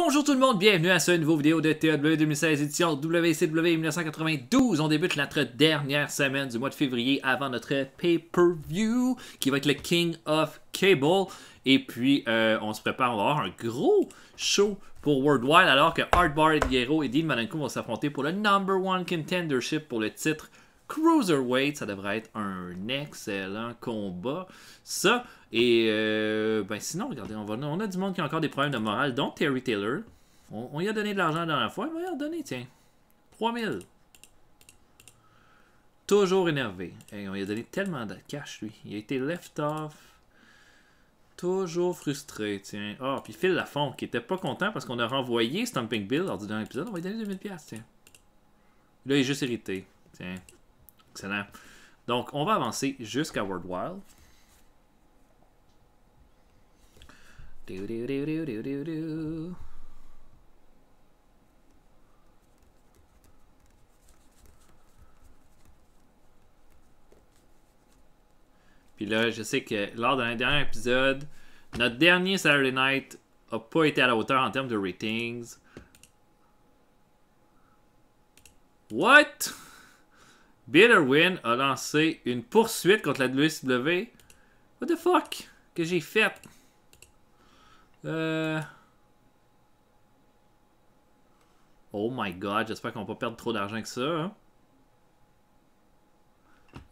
Bonjour tout le monde, bienvenue à ce nouveau vidéo de TW 2016 édition WCW 1992. On débute notre dernière semaine du mois de février avant notre pay-per-view qui va être le King of Cable. Et puis euh, on se prépare, on va avoir un gros show pour Worldwide alors que Hardbar Guerrero et Dean Malenko vont s'affronter pour le number one contendership pour le titre Cruiserweight, ça devrait être un excellent combat. Ça, et euh, ben sinon, regardez, on, on a du monde qui a encore des problèmes de morale, dont Terry Taylor. On, lui a donné de l'argent dans la dernière fois, il on y a donné, tiens, 3000. Toujours énervé. Et on lui a donné tellement de cash, lui. Il a été left off. Toujours frustré, tiens. Ah, oh, puis Phil Lafont, qui était pas content parce qu'on a renvoyé Stumping Bill lors du dernier épisode, on va lui donner 2000$, tiens. Là, il est juste irrité. Tiens. Donc, on va avancer jusqu'à World Wild. Puis là, je sais que lors d'un dernier épisode, notre dernier Saturday Night n'a pas été à la hauteur en termes de ratings. What? Bitterwin a lancé une poursuite contre la WCW. What the fuck? Que j'ai fait? Euh... Oh my god, j'espère qu'on va pas perdre trop d'argent que ça. Hein.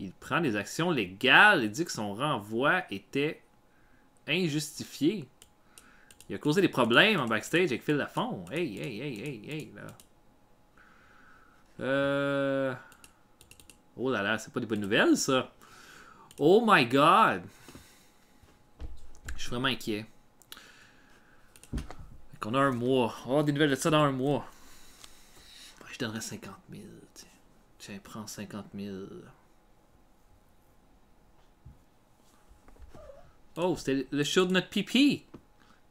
Il prend des actions légales et dit que son renvoi était injustifié. Il a causé des problèmes en backstage avec Phil Lafond. Hey, hey, hey, hey, hey, là. Euh... Oh là là, c'est pas des bonnes nouvelles, ça. Oh my god. Je suis vraiment inquiet. Qu'on a un mois. Oh, des nouvelles de ça dans un mois. Je donnerais 50 000. Tiens, tiens prends 50 000. Oh, c'était le show de notre pipi.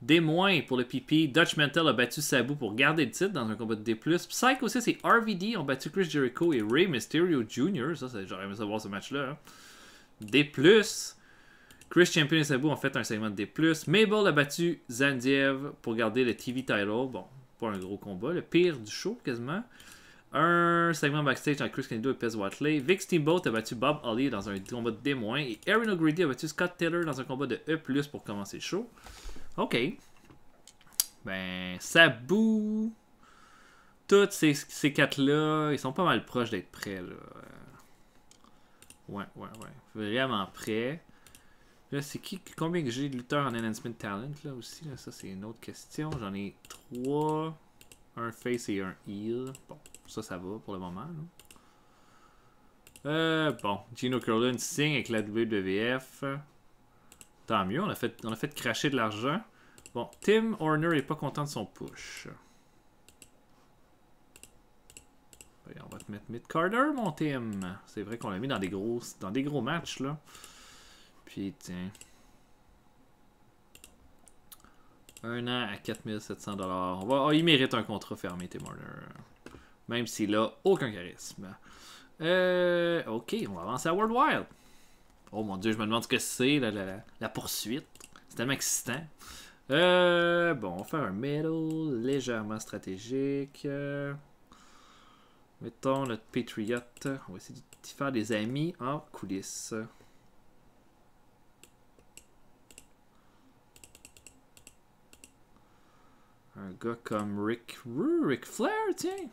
Des moins pour le pipi. Dutch Mantel a battu Sabu pour garder le titre dans un combat de D+. Psycho aussi c'est RVD ont battu Chris Jericho et Ray Mysterio Jr. Ça, j'aurais aimé savoir ce match-là. Hein. D+. Chris Champion et Sabu ont fait un segment de D+. Mabel a battu Zandiev pour garder le TV title. Bon, pas un gros combat. Le pire du show, quasiment. Un segment backstage entre Chris Kennedy et Pez Watley. Vic Steamboat a battu Bob Holly dans un combat de D- et Erin O'Grady a battu Scott Taylor dans un combat de E+, pour commencer le show. OK. Ben, Sabu. Toutes ces, ces quatre-là, ils sont pas mal proches d'être prêts, là. Euh, ouais, ouais, ouais. Vraiment prêts. Là, c'est qui, combien que j'ai de lutteurs en Enhancement Talent, là, aussi? Là? Ça, c'est une autre question. J'en ai trois. Un face et un heal. Bon, ça, ça va pour le moment, Euh, bon, Gino Curlin signe avec la WWF. Tant mieux, on a fait, on a fait cracher de l'argent. Bon, Tim Horner est pas content de son push. on va te mettre Mid Carter, mon Tim. C'est vrai qu'on l'a mis dans des gros, dans des gros matchs là. tiens. Un an à 4700 dollars. Ah, il mérite un contrat fermé, Tim Horner. Même s'il a aucun charisme. Euh, ok, on va avancer à World Wild. Oh mon dieu, je me demande ce que c'est, la, la, poursuite. C'est tellement excitant. Euh, bon, on fait un middle légèrement stratégique. Euh, mettons notre Patriote. On va essayer de faire des amis en coulisses. Un gars comme Rick... Rick Flair, tiens!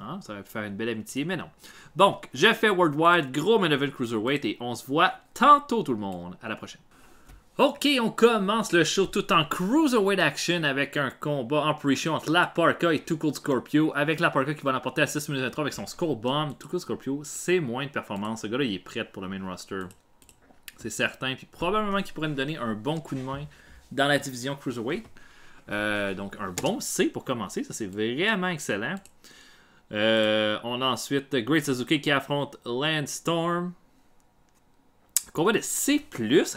Ah, ça va faire une belle amitié, mais non. Donc, je fais Worldwide, gros main nouvelle Cruiserweight, et on se voit tantôt tout le monde. À la prochaine. Ok, on commence le show tout en Cruiserweight action avec un combat en pre-show entre La Parka et Tukul Scorpio, avec La Parka qui va l'emporter à 6 minutes 23 avec son score bomb. Tukul Scorpio, c'est moins de performance. Ce gars-là, il est prêt pour le main roster. C'est certain. Puis probablement qu'il pourrait me donner un bon coup de main dans la division Cruiserweight. Euh, donc un bon C pour commencer, ça c'est vraiment excellent. Euh, on a ensuite Great Suzuki qui affronte Landstorm. Combat de C+,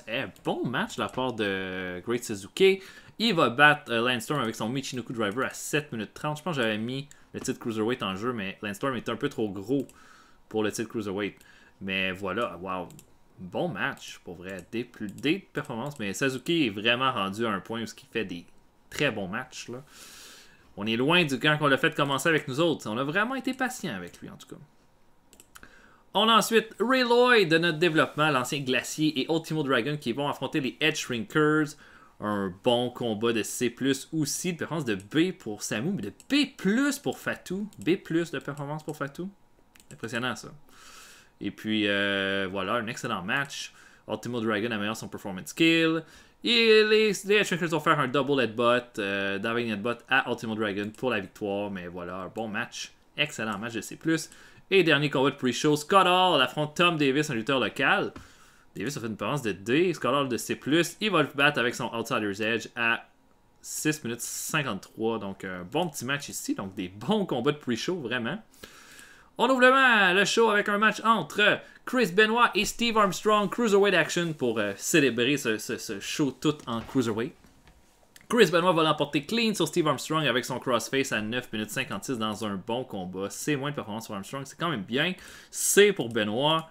eh, bon match de la part de Great Suzuki. Il va battre euh, Landstorm avec son Michinoku Driver à 7 minutes 30. Je pense que j'avais mis le titre Cruiserweight en jeu, mais Landstorm est un peu trop gros pour le titre Cruiserweight. Mais voilà, wow, bon match pour vrai. Des, plus, des performances, mais Suzuki est vraiment rendu à un point où qui fait des très bons matchs. Là. On est loin du quand qu'on l'a fait commencer avec nous autres. On a vraiment été patient avec lui, en tout cas. On a ensuite Ray de notre développement, l'ancien Glacier et Ultimo Dragon qui vont affronter les Edge Shrinkers. Un bon combat de C+, aussi, de performance de B pour Samu, mais de B+, pour Fatou. B+, de performance pour Fatou. Impressionnant, ça. Et puis, euh, voilà, un excellent match. Ultimo Dragon améliore son performance skill. Et les, les Hitchhikers vont faire un double headbutt, euh, headbutt à Ultimo Dragon pour la victoire. Mais voilà, un bon match. Excellent match de C+. Et dernier combat de pre-show, Scott Hall affronte Tom Davis, un lutteur local. Davis a fait une performance de D, Scott Hall de C+. Il va le battre avec son Outsider's Edge à 6 minutes 53. Donc un bon petit match ici. Donc des bons combats de pre-show, vraiment. On ouvre le, le show avec un match entre Chris Benoit et Steve Armstrong, Cruiserweight Action, pour euh, célébrer ce, show tout en Cruiserweight. Chris Benoit va l'emporter clean sur Steve Armstrong avec son crossface à 9 minutes 56 dans un bon combat. C'est moins de performance sur Armstrong, c'est quand même bien. C'est pour Benoit.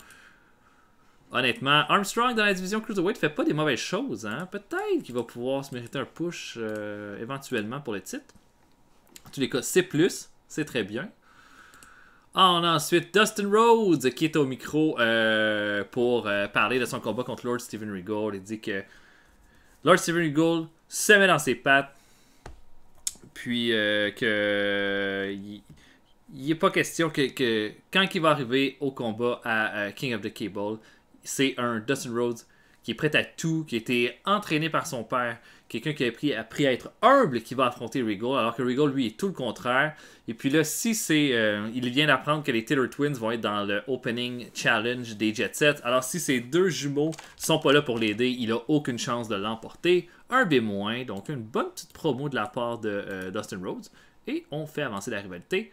Honnêtement, Armstrong dans la division Cruiserweight fait pas des mauvaises choses. Hein. Peut-être qu'il va pouvoir se mériter un push euh, éventuellement pour le titre. En tous les cas, c'est plus, c'est très bien. On a ensuite Dustin Rhodes qui est au micro euh, pour euh, parler de son combat contre Lord Steven Regal. Il dit que Lord Steven Regal se met dans ses pattes, puis euh, que il n'est pas question que, quand il va arriver au combat à King of the Cable, c'est un Dustin Rhodes qui est prêt à tout, qui a été entraîné par son père, quelqu'un qui a appris, à être humble qui va affronter Regal, alors que Regal, lui, est tout le contraire. Et puis là, si c'est. Euh, il vient d'apprendre que les Taylor Twins vont être dans le opening challenge des Jet Sets, alors si ces deux jumeaux sont pas là pour l'aider, il a aucune chance de l'emporter. Un B-, donc une bonne petite promo de la part de euh, Dustin Rhodes. Et on fait avancer la rivalité.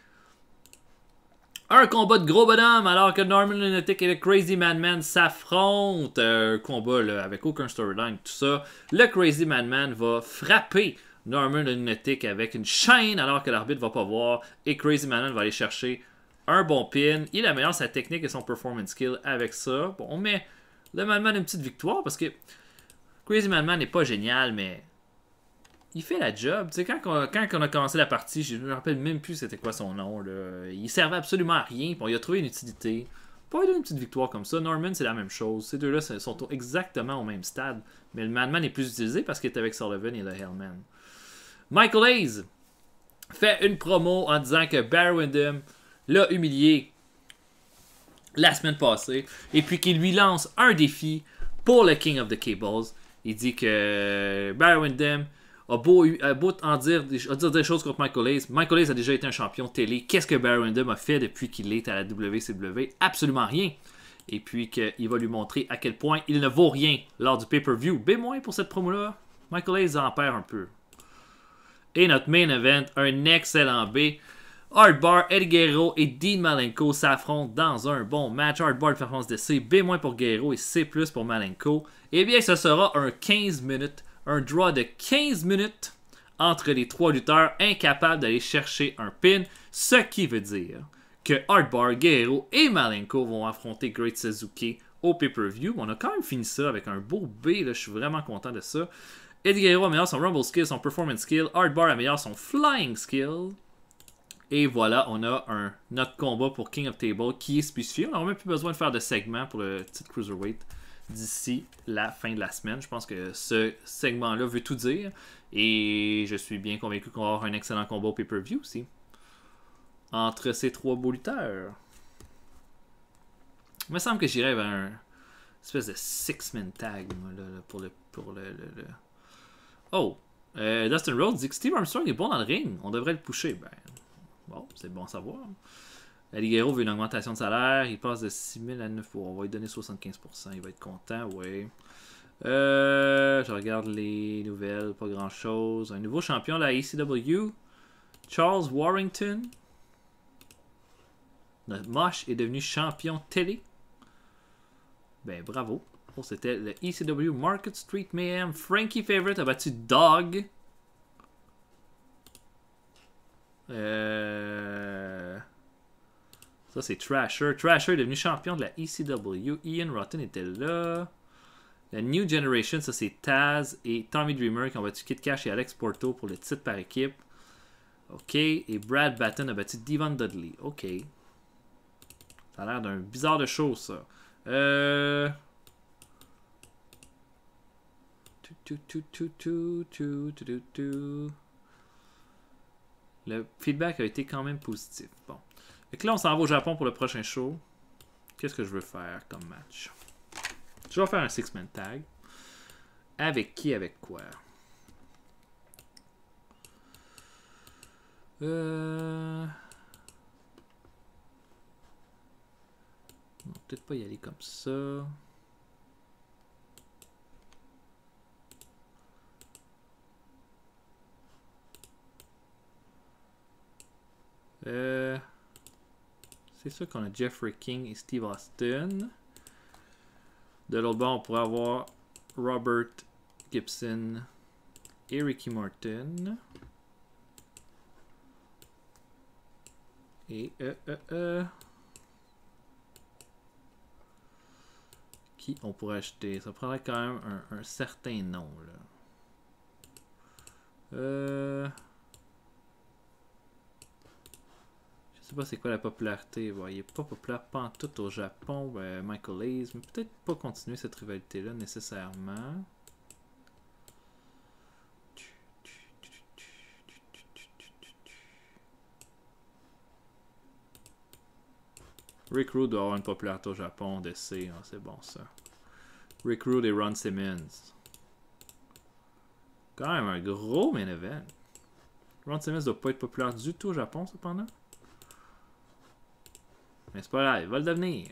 Un combat de gros bonhomme alors que Norman Lunatic et le Crazy Madman s'affrontent. Euh, un combat avec aucun storyline, tout ça. Le Crazy Madman va frapper Norman Lunatic avec une chaîne alors que l'arbitre va pas voir. Et Crazy Madman va aller chercher un bon pin. Il améliore sa technique et son performance skill avec ça. Bon, on met le Madman une petite victoire parce que Crazy Madman n'est pas génial, mais il fait la job. Tu sais, quand, on, quand a commencé la partie, je me rappelle même plus c'était quoi son nom. Là. Il servait absolument à rien. Il on a trouvé une utilité. Pas une petite victoire comme ça. Norman, c'est la même chose. Ces deux-là sont exactement au même stade. Mais le Madman est plus utilisé parce qu'il est avec Sullivan et le Hellman. Michael Hayes fait une promo en disant que Barry Windham l'a humilié la semaine passée et puis qu'il lui lance un défi pour le King of the Cables. Il dit que Barry Windham a beau, en dire, des, dire des choses contre Michael Hayes. Michael Hayes a déjà été un champion télé. Qu'est-ce que Barry Windham a fait depuis qu'il est à la WCW Absolument rien. Et puis qu'il va lui montrer à quel point il ne vaut rien lors du pay-per-view. B- ben, pour cette promo-là. Michael Hayes en perd un peu. Et notre main event, un excellent B. Hardbar, Eddie Guerrero et Dean Malenko s'affrontent dans un bon match. Hardbar de performance de C, B- pour Guerrero et C- pour Malenko. Eh bien, ce sera un 15 minutes un draw de 15 minutes entre les trois lutteurs incapables d'aller chercher un pin, ce qui veut dire que Hardbar, Guerrero et Malenko vont affronter Great Suzuki au pay-per-view. On a quand même fini ça avec un beau B, je suis vraiment content de ça. Eddie Guerrero améliore son Rumble Skill, son Performance Skill. Hardbar améliore son Flying Skill. Et voilà, on a un, notre combat pour King of Table qui est spécifié. On n'a même plus besoin de faire de segment pour le Cruiser Cruiserweight d'ici la fin de la semaine. Je pense que ce segment-là veut tout dire. Et je suis bien convaincu qu'on va avoir un excellent combat au pay-per-view aussi. Entre ces trois beaux lutteurs. Il me semble que j'irai vers un espèce de six-man tag moi, là, pour, le, pour le, Oh! Euh, Dustin Rhodes dit que Steve Armstrong est bon dans le ring. On devrait le pusher. Ben, bon, c'est bon à savoir. Alighiero veut une augmentation de salaire. Il passe de 6 000 à 9 On va lui donner 75 Il va être content, oui. Euh, je regarde les nouvelles, pas grand-chose. Un nouveau champion de la ECW, Charles Warrington. Notre moche est devenu champion télé. Ben, bravo. Oh, c'était le ECW Market Street Mayhem. Frankie Favorite a battu Dog. Euh, ça, c'est Trasher. Trasher est devenu champion de la ECW. Ian Rotten était là. La New Generation, ça, c'est Taz et Tommy Dreamer qui ont battu Kit Cash et Alex Porto pour le titre par équipe. OK. Et Brad Batten a battu Devon Dudley. OK. Ça a l'air d'un bizarre de show, ça. Euh... Le feedback a été quand même positif. Bon. Et là, on s'en va au Japon pour le prochain show. Qu'est-ce que je veux faire comme match? Je vais faire un six-man tag. Avec qui, avec quoi? Euh... peut-être pas y aller comme ça. C'est sûr qu'on a Jeffrey King et Steve Austin. De l'autre bord, on pourrait avoir Robert Gibson et Ricky Martin. Et euh, euh, euh. Qui on pourrait acheter Ça prendrait quand même un, certain nombre Euh. Je sais pas c'est quoi la popularité. voyez il est pas populaire pas en tout au Japon, euh, Michael Hayes, mais peut-être pas continuer cette rivalité-là nécessairement. Rick Rude doit avoir une popularité au Japon, DC, hein, c'est bon ça. Rick Rude et Ron Simmons. Quand même un gros main event. Ron Simmons doit pas être populaire du tout au Japon cependant mais c'est pas grave, il va le devenir.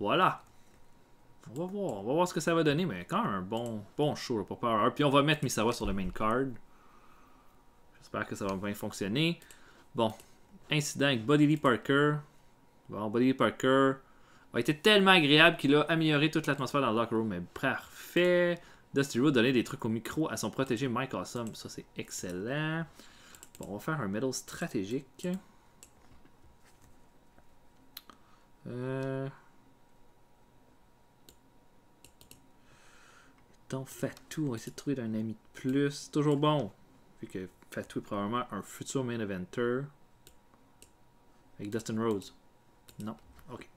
Voilà. On va voir, on va voir ce que ça va donner, mais quand même un bon, bon show, pour Puis on va mettre Misawa sur le main card. J'espère que ça va bien fonctionner. Bon, incident avec Bodily Parker. Bon, Bodily Parker a été tellement agréable qu'il a amélioré toute l'atmosphère dans le locker room, mais parfait. Dusty Road donnait des trucs au micro à son protégé Mike Awesome, ça c'est excellent. Bon, on va faire un medal stratégique. Euh... Donc Fatou, on va essayer de trouver un ami de plus. C'est Toujours bon. Vu que Fatou est probablement un futur main eventer. Avec Dustin Rose. Non. Ok.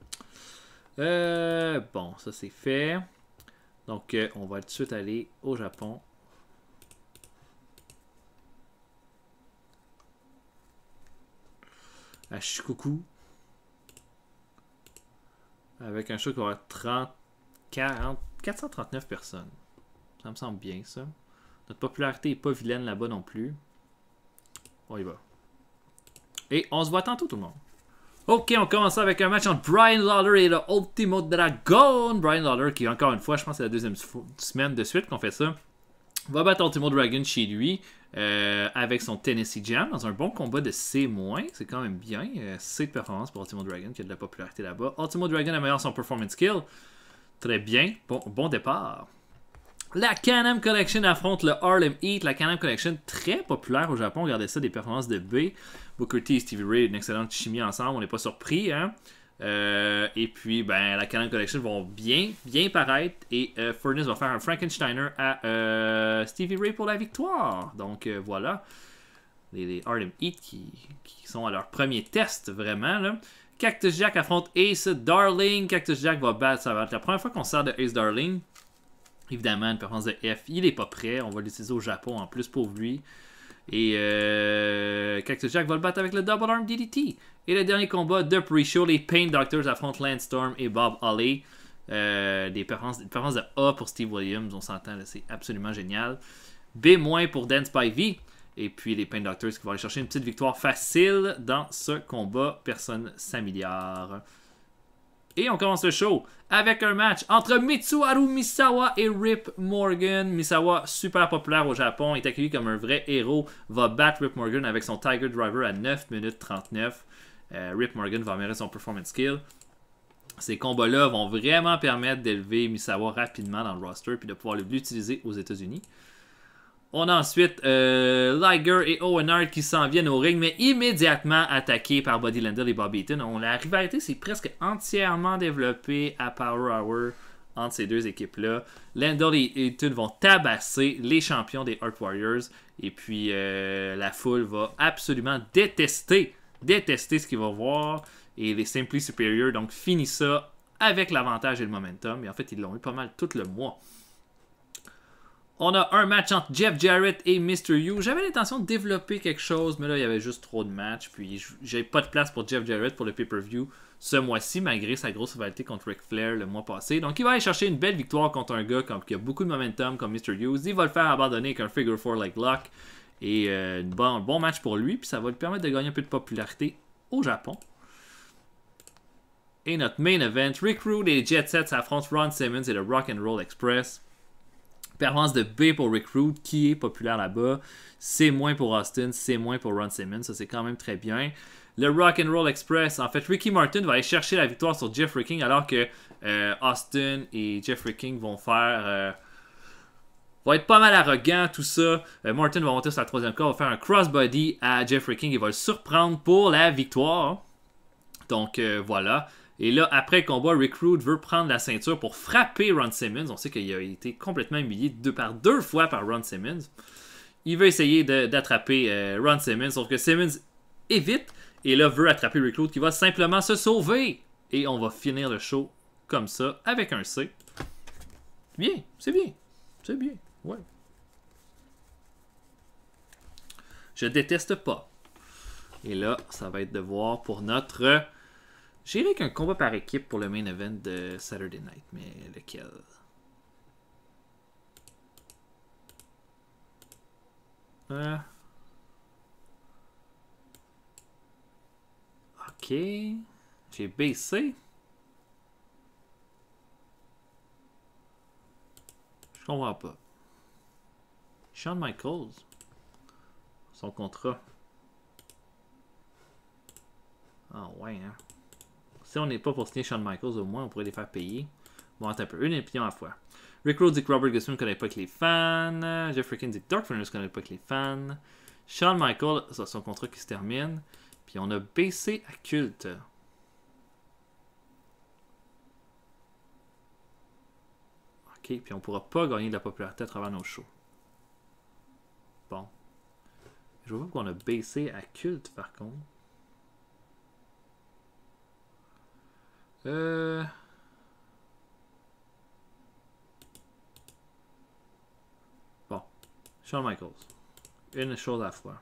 Euh, bon, ça c'est fait. Donc euh, on va tout de suite aller au Japon. À Shikoku. Avec un show qui va avoir 30, 40, 439 personnes. Ça me semble bien, ça. Notre popularité est pas vilaine là-bas non plus. On y va. Et on se voit tantôt, tout le monde. Ok, on commence avec un match entre Brian Lawler et le Ultimo Dragon. Brian Lawler qui, encore une fois, je pense que c'est la deuxième semaine de suite qu'on fait ça va battre Ultimo Dragon chez lui euh, avec son Tennessee Jam dans un bon combat de C-. C'est quand même bien. Euh, c'est de performance pour Ultimo Dragon qui a de la popularité là-bas. Ultimo Dragon améliore son performance skill. Très bien. Bon, départ. La Canam Collection affronte le Harlem Heat. La Canam Collection, très populaire au Japon. Regardez ça, des performances de B. Booker T et Stevie Ray, une excellente chimie ensemble. On n'est pas surpris. Hein. Euh, et puis, ben, la Canon Collection vont bien, bien paraître. Et Furness euh, Furnace va faire un Frankensteiner à euh, Stevie Ray pour la victoire. Donc voilà, les, les Harlem Heat qui, sont à leur premier test vraiment. Là. Cactus Jack affronte Ace Darling. Cactus Jack va battre, ça va être la première fois qu'on sert de Ace Darling. Évidemment, une performance de F, il n'est pas prêt. On va l'utiliser au Japon en plus pour lui. Et euh, Cactus Jack va le battre avec le Double Arm DDT. Et le dernier combat de pre-show, les Pain Doctors affrontent Landstorm et Bob Holly. Euh, des, performances, de A pour Steve Williams, on s'entend, c'est absolument génial. B- pour Dance by Et puis les Pain Doctors qui vont aller chercher une petite victoire facile dans ce combat personne s'améliore. milliards. Et on commence le show avec un match entre Mitsuharu Misawa et Rip Morgan. Misawa, super populaire au Japon, est accueilli comme un vrai héros, va battre Rip Morgan avec son Tiger Driver à 9 minutes 39. Euh, Rip Morgan va améliorer son performance skill. Ces combats-là vont vraiment permettre d'élever Misawa rapidement dans le roster puis de pouvoir l'utiliser aux États-Unis. On a ensuite euh, Liger et Owen Hart qui s'en viennent au ring, mais immédiatement attaqués par Buddy et Bobby Eaton. la rivalité s'est presque entièrement développée à Power Hour entre ces deux équipes-là. Landel et Eaton vont tabasser les champions des Hart Warriors. Et puis euh, la foule va absolument détester, détester ce qu'ils vont voir. Et les Simply Superior, donc, finissent ça avec l'avantage et le momentum. Et en fait, ils l'ont eu pas mal tout le mois. On a un match entre Jeff Jarrett et Mr. You. J'avais l'intention de développer quelque chose, mais là, il y avait juste trop de matchs. Puis, j'ai pas de place pour Jeff Jarrett pour le pay-per-view ce mois-ci, malgré sa grosse rivalité contre Ric Flair le mois passé. Donc, il va aller chercher une belle victoire contre un gars qui a beaucoup de momentum, comme Mr. Hughes. Il va le faire abandonner avec un figure 4 like Luck. Et euh, un bon, bon match pour lui, puis ça va lui permettre de gagner un peu de popularité au Japon. Et notre main event, Rick Rude et Jet Set s'affrontent Ron Simmons et le Rock and Roll Express. Performance de B pour Recruit qui est populaire là-bas. C'est moins pour Austin, c'est moins pour Ron Simmons. Ça, c'est quand même très bien. Le Rock and Roll Express. En fait, Ricky Martin va aller chercher la victoire sur Jeffrey King, alors que euh, Austin et Jeffrey King vont faire. Euh, va être pas mal arrogant, tout ça. Euh, Martin va monter sur la troisième corde, va faire un crossbody à Jeffrey King et va le surprendre pour la victoire. Donc voilà. Et là, après le combat, Recruit veut prendre la ceinture pour frapper Ron Simmons. On sait qu'il a été complètement humilié deux, par deux fois par Ron Simmons. Il veut essayer d'attraper euh, Ron Simmons, sauf que Simmons évite et là veut attraper Recruit qui va simplement se sauver. Et on va finir le show comme ça, avec un C. Bien, c'est bien. C'est bien, ouais. Je déteste pas. Et là, ça va être de voir pour notre J'irai avec un combat par équipe pour le main event de Saturday Night, mais lequel euh... Ok. J'ai baissé. Je comprends pas. sean Michaels. Son contrat. Ah oh, ouais, hein. Si on n'est pas pour signer Shawn Michaels, au moins, on pourrait les faire payer. Bon, attends un peu. Une opinion à la fois. Rick Rose dit que Robert Gustin ne connaît pas que les fans. Jeff Rickens dit que Dark ne connaît pas que les fans. Shawn Michaels, ça, son contrat qui se termine. Puis on a baissé à culte. OK, puis on pourra pas gagner de la popularité à travers nos shows. Bon. Je vois qu'on a baissé à culte, par contre. Euh... Bon. Shawn Michaels. Une chose à la fois.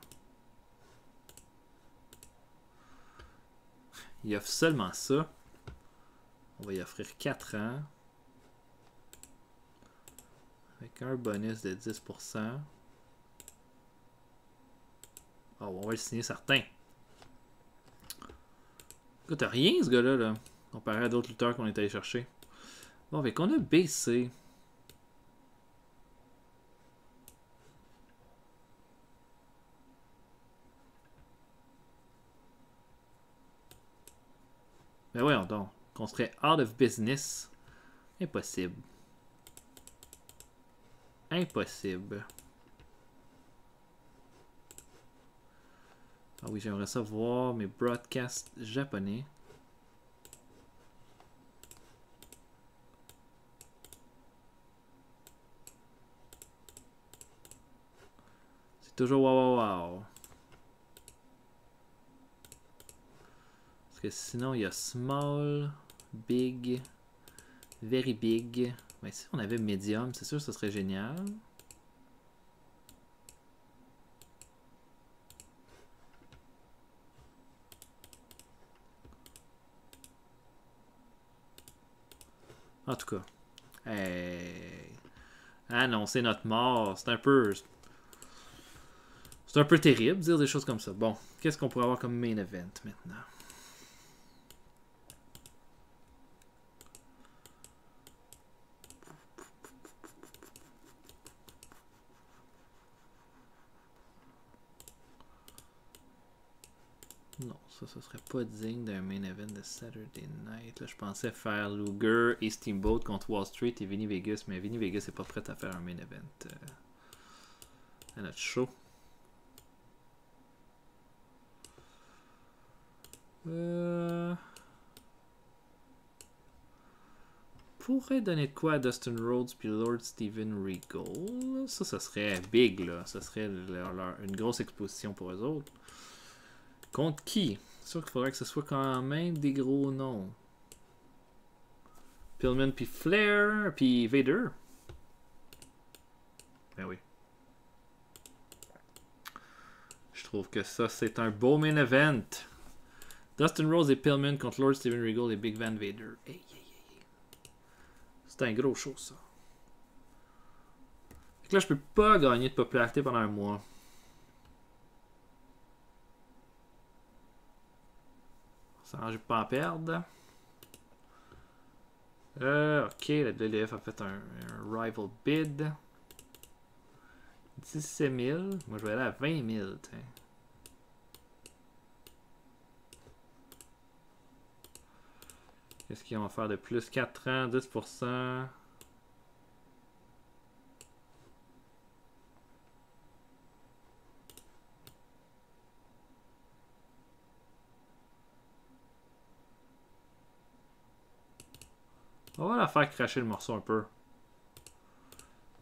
Il offre seulement ça. On va y offrir 4 ans. Avec un bonus de 10%. Oh, on va le signer certain. Écoute, rien ce gars-là. là Comparé à d'autres lutteurs qu'on est allé chercher. Bon, mais qu'on a baissé. Mais ben voyons donc, qu'on serait out of business. Impossible. Impossible. Ah oui, j'aimerais savoir mes broadcasts japonais. Toujours waouh wow wow. Parce que sinon, il y a small, big, very big. Mais si on avait medium, c'est sûr ce serait génial. En tout cas. Hey. Annoncer ah notre mort, c'est un peu c'est un peu terrible dire des choses comme ça. Bon, qu'est-ce qu'on pourrait avoir comme main event maintenant? Non, ça, ce serait pas digne d'un main event de Saturday Night. Là, je pensais faire Luger et Steamboat contre Wall Street et Vinny Vegas, mais Vinny Vegas n'est pas prêt à faire un main event euh, à notre show. Euh, pourrait donner quoi à Dustin Rhodes puis Lord Steven Regal. Ça, ça serait big, là. Ça serait une grosse exposition pour eux autres. Contre qui? C'est sûr qu'il faudrait que ce soit quand même des gros noms. Pillman puis Flair puis Vader. Ben oui. Je trouve que ça, c'est un beau main event. Dustin Rose et Pillman contre Lord Steven Regal et Big Van Vader. Hey, hey, hey. C'est un gros show, ça. là, je peux pas gagner de popularité pendant un mois. Ça je ne pas en perdre. Euh, ok, la DLF a fait un, rival bid. 17 000. Moi, je vais aller à 20 000. tiens. Qu'est-ce qu'ils vont faire de plus 4 ans, 10%. On va la faire cracher le morceau un peu.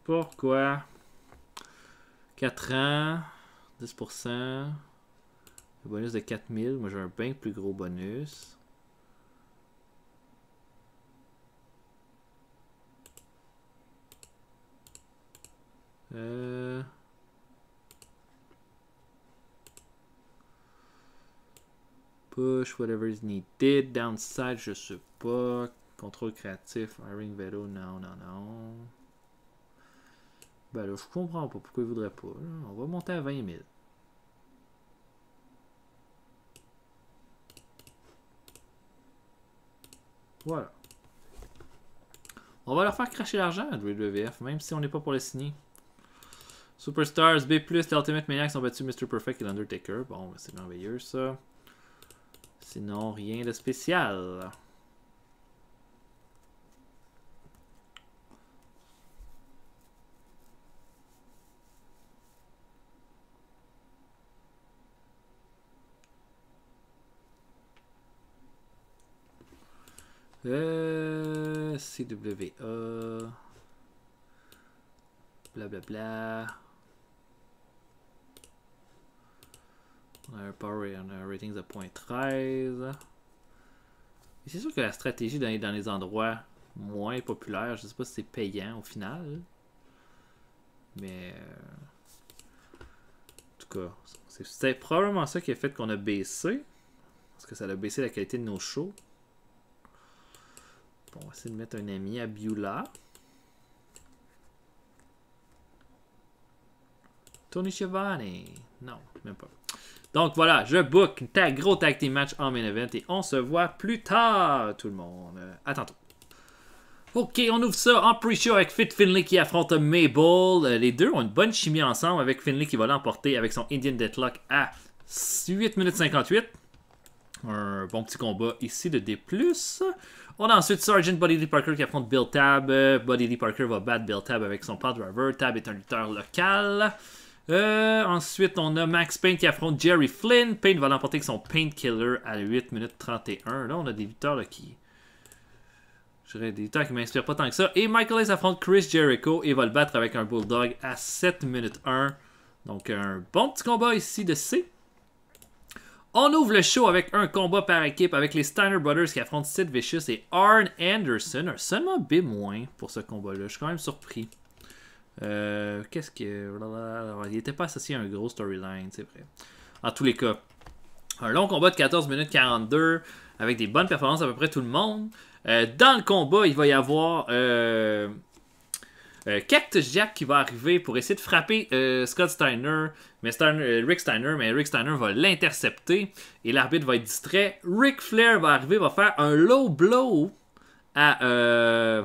Pourquoi 4 ans, 10%, le bonus de 4000. Moi, j'ai un bien plus gros bonus. Euh, push, whatever is needed. Downside, je sais pas. Contrôle créatif, Iring Veto, non, non, non. Bah là, je comprends pas pourquoi il voudrait pas. On va monter à 20 000. Voilà. On va leur faire cracher l'argent à WWF, même si on n'est pas pour le signer. Superstars, B+, The Ultimate Maniacs ont battu Mr. Perfect et l'Undertaker. Bon, c'est merveilleux, ça. Sinon, rien de spécial. Euh, CWA. Blablabla. on a un rating de 0.13. C'est sûr que la stratégie d'aller dans les endroits moins populaires, je sais pas si c'est payant au final. Mais. Euh, en tout cas, c'est probablement ça qui a fait qu'on a baissé. Parce que ça a baissé la qualité de nos shows. Bon, on va essayer de mettre un ami à Biula Tony Schiavone. Non, même pas. Donc voilà, je book ta gros tag team match en main event et on se voit plus tard, tout le monde. À tantôt. Ok, on ouvre ça en pre-show avec Fit Finley qui affronte Mabel. Euh, les deux ont une bonne chimie ensemble avec Finley qui va l'emporter avec son Indian Deadlock à 8 minutes 58. Un bon petit combat ici de D+. On a ensuite Sergeant Buddy Lee Parker qui affronte Bill Tab. Euh, Buddy Lee Parker va battre Bill Tab avec son Pad driver. Tab est un lutteur local. Euh, ensuite, on a Max Payne qui affronte Jerry Flynn. Payne va l'emporter avec son Painkiller à 8 minutes 31. Là, on a des lutteurs qui... J'aurais des lutteurs qui m'inspirent pas tant que ça. Et Michael affronte Chris Jericho et va le battre avec un Bulldog à 7 minutes 1. Donc, un bon petit combat ici de C. On ouvre le show avec un combat par équipe avec les Steiner Brothers qui affrontent Sid Vicious et Arn Anderson. Un Seulement B- moins pour ce combat-là. Je suis quand même surpris. Euh, qu'est-ce que. il n'était pas associé à un gros storyline, c'est vrai. En tous les cas, un long combat de 14 minutes 42 avec des bonnes performances à peu près tout le monde. Euh, dans le combat, il va y avoir euh, euh Jack qui va arriver pour essayer de frapper Scott Steiner mais, Rick Steiner, mais Rick Steiner va l'intercepter et l'arbitre va être distrait. Rick Flair va arriver, va faire un low blow à,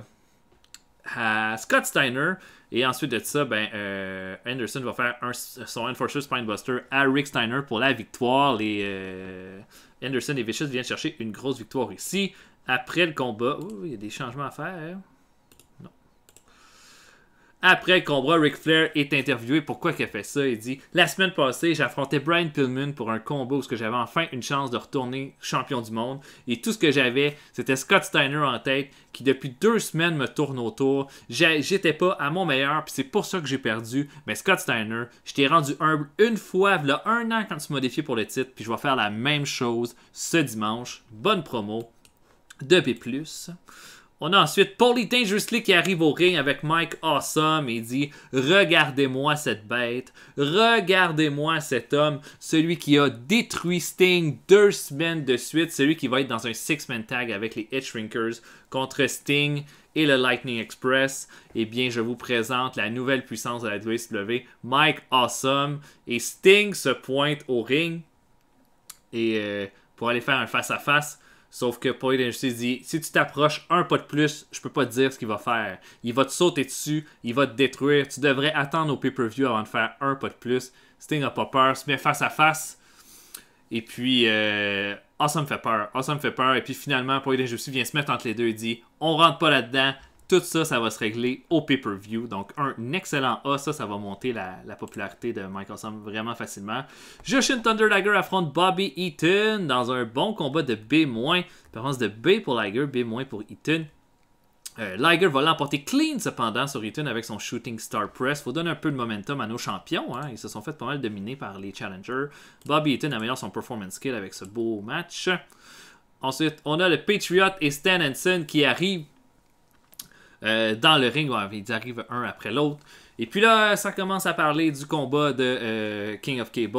à Scott Steiner et ensuite de ça, ben, euh, Anderson va faire un, son Enforcer Spinebuster à Rick Steiner pour la victoire. Les, euh, Anderson et Vicious viennent chercher une grosse victoire ici. Après le combat, il y a des changements à faire. Hein. Après le combat, Ric Flair est interviewé. Pourquoi qu'il a fait ça? Il dit La semaine passée, j'affrontais Brian Pillman pour un combo où j'avais enfin une chance de retourner champion du monde. Et tout ce que j'avais, c'était Scott Steiner en tête, qui depuis deux semaines me tourne autour. J'étais pas à mon meilleur, puis c'est pour ça que j'ai perdu. Mais Scott Steiner, je t'ai rendu humble une fois, il y a un an quand tu m'as défié pour le titre, puis je vais faire la même chose ce dimanche. Bonne promo de B. On a ensuite Paulie Dangerously qui arrive au ring avec Mike Awesome et dit Regardez-moi cette bête, regardez-moi cet homme, celui qui a détruit Sting deux semaines de suite, celui qui va être dans un six-man tag avec les Edge contre Sting et le Lightning Express, eh bien, je vous présente la nouvelle puissance de la Level, Mike Awesome. Et Sting se pointe au ring et, euh, pour aller faire un face-à-face. face à face Sauf que Paulie d'injustice dit si tu t'approches un pas de plus, je peux pas te dire ce qu'il va faire. Il va te sauter dessus, il va te détruire. Tu devrais attendre au pay-per-view avant de faire un pas de plus. Sting n'a pas peur, se met face à face. Et puis, euh, ah, ça me fait peur. Ah, ça me fait peur. Et puis finalement, Poyden d'injustice vient se mettre entre les deux et dit on rentre pas là-dedans, tout ça, ça va se régler au pay-per-view. Donc, un excellent A, ça, ça va monter la, popularité de Michael vraiment facilement. Joshin Thunder Liger affronte Bobby Eaton dans un bon combat de B-. Performance de B pour Liger, B- pour Eaton. Euh, Liger va l'emporter clean cependant sur Eaton avec son Shooting Star Press. Faut donner un peu de momentum à nos champions. Hein. Ils se sont fait pas mal dominer par les challengers. Bobby Eaton améliore son performance skill avec ce beau match. Ensuite, on a le Patriot et Stan Hansen qui arrivent euh, dans le ring. ils arrivent un après l'autre. Et puis là, ça commence à parler du combat de euh, King of Cable,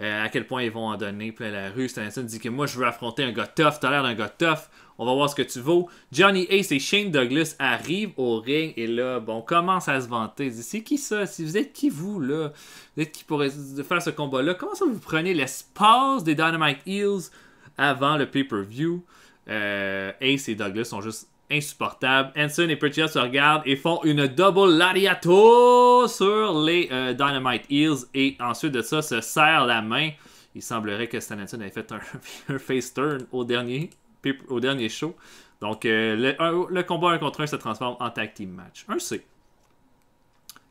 euh, à quel point ils vont en donner plein la rue. Stanton dit que moi, je veux affronter un gars tough, t'as l'air d'un gars tough, on va voir ce que tu vaux. Johnny Ace et Shane Douglas arrivent au ring et là, bon, commence à se vanter. C'est qui ça? Si vous êtes qui vous, là? Vous êtes qui pourrait faire ce combat-là? Comment ça vous prenez l'espace des Dynamite Heels avant le pay-per-view? Ace et Douglas sont juste insupportable. Hanson et Pritchard se regardent et font une double lariato sur les euh, Dynamite Heels et ensuite de ça se serrent la main. Il semblerait que Stan Hansen ait fait un, face turn au dernier, au dernier show. Donc euh, le, combat 1 contre 1 se transforme en tag team match. Un C.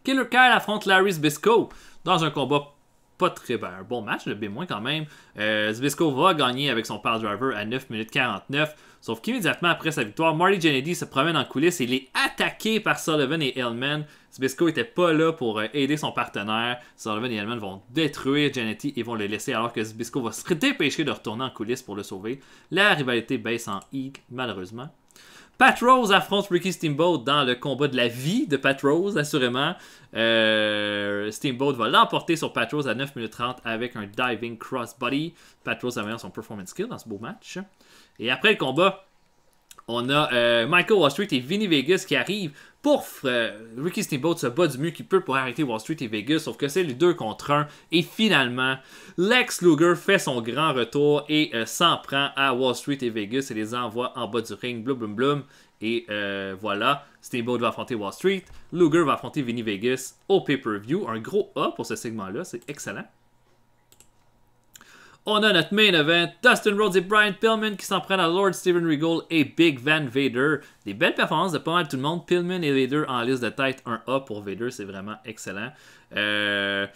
Killer Kyle affronte Larry Zbysko dans un combat pas très bien. bon match, le B- quand même. Euh, va gagner avec son power driver à 9 minutes 49. Sauf qu'immédiatement après sa victoire, Marty Jannetty se promène en coulisses et il est attaqué par Sullivan et Hellman. Zbysko n'était pas là pour euh, aider son partenaire. Sullivan et Hellman vont détruire Jannetty et vont le laisser alors que Zbysko va se dépêcher de retourner en coulisses pour le sauver. La rivalité baisse en I, malheureusement. Pat Rose affronte Ricky Steamboat dans le combat de la vie de Pat Rose, assurément. Euh, Steamboat va l'emporter sur Pat Rose à 9 minutes 30 avec un diving crossbody. Pat Rose améliore son performance skill dans ce beau match. Et après le combat, on a euh, Michael Wall Street et Vinny Vegas qui arrivent pour euh, Ricky Steamboat se bat du mieux qui peut pour arrêter Wall Street et Vegas, sauf que c'est les deux contre un. Et finalement, Lex Luger fait son grand retour et euh, s'en prend à Wall Street et Vegas et les envoie en bas du ring, Blub blum blum. Et voilà, Steamboat va affronter Wall Street, Luger va affronter Vinny Vegas au pay-per-view. Un gros A pour ce segment-là, c'est excellent. On a notre main event, Dustin Rhodes et Brian Pillman qui s'en prennent à Lord Steven Regal et Big Van Vader. Des belles performances de pas mal tout le monde. Pillman et Vader en liste de tête 1A pour Vader, c'est vraiment excellent. Euh,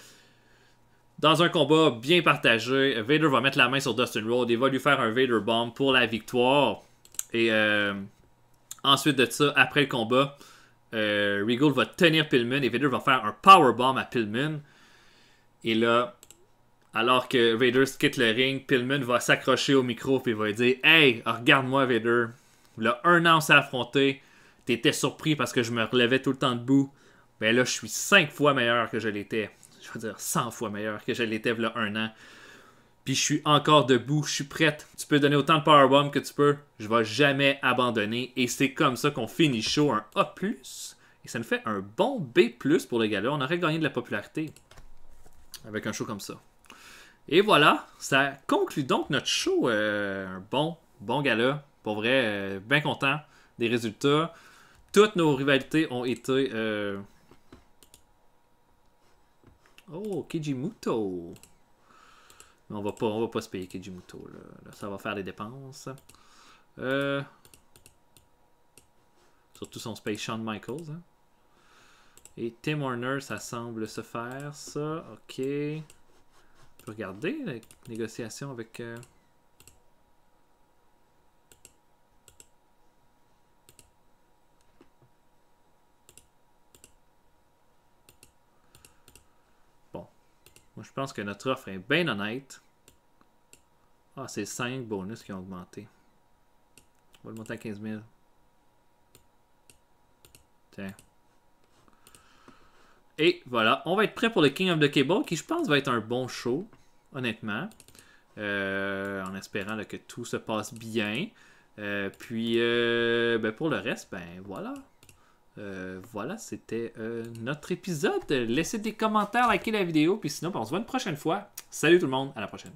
dans un combat bien partagé, Vader va mettre la main sur Dustin Rhodes et va lui faire un Vader Bomb pour la victoire. Et euh, ensuite de ça, après le combat, euh, Regal va tenir Pillman et Vader va faire un Power Bomb à Pillman. Et là, alors que Vader quitte le ring, Pillman va s'accrocher au micro et va dire Hey, regarde-moi, Vader. Là, un an, on s'est affronté. T'étais surpris parce que je me relevais tout le temps debout. Mais là, je suis cinq fois meilleur que je l'étais. Je veux dire, 100 fois meilleur que je l'étais a un an. Puis je suis encore debout, je suis prête. Tu peux donner autant de powerbomb que tu peux. Je vais jamais abandonner. Et c'est comme ça qu'on finit chaud un A+. Et ça nous fait un bon B+, pour le Là, On aurait gagné de la popularité avec un show comme ça. Et voilà, ça conclut donc notre show. Euh, bon, bon gala. Pour vrai, euh, bien content des résultats. Toutes nos rivalités ont été. Euh, oh, Kijimuto! On va pas, on va pas se payer Kijimuto. Là. ça va faire des dépenses. Surtout si on se paye Shawn Michaels. Hein. Et Tim Horner, ça semble se faire, ça. Ok regarder la négociation avec... Euh, bon. Moi, je pense que notre offre est bien honnête. Ah, c'est 5 bonus qui ont augmenté. On va le monter à 15 000. Tiens. Et voilà, on va être prêt pour le King of the Cable, qui je pense va être un bon show, honnêtement. Euh, en espérant que tout se passe bien. Euh, puis, euh, ben, pour le reste, ben voilà. voilà, c'était notre épisode. Laissez des commentaires, likez la vidéo, puis sinon, ben, on se voit une prochaine fois. Salut tout le monde, à la prochaine.